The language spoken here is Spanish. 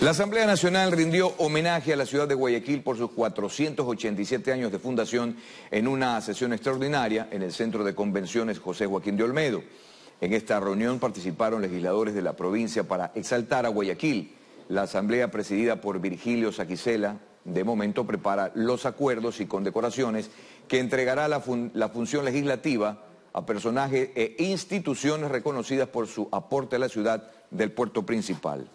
La Asamblea Nacional rindió homenaje a la ciudad de Guayaquil por sus 487 años de fundación en una sesión extraordinaria en el Centro de Convenciones José Joaquín de Olmedo. En esta reunión participaron legisladores de la provincia para exaltar a Guayaquil. La Asamblea, presidida por Virgilio Saquicela, de momento prepara los acuerdos y condecoraciones que entregará la, la función legislativa a personajes e instituciones reconocidas por su aporte a la ciudad del puerto principal.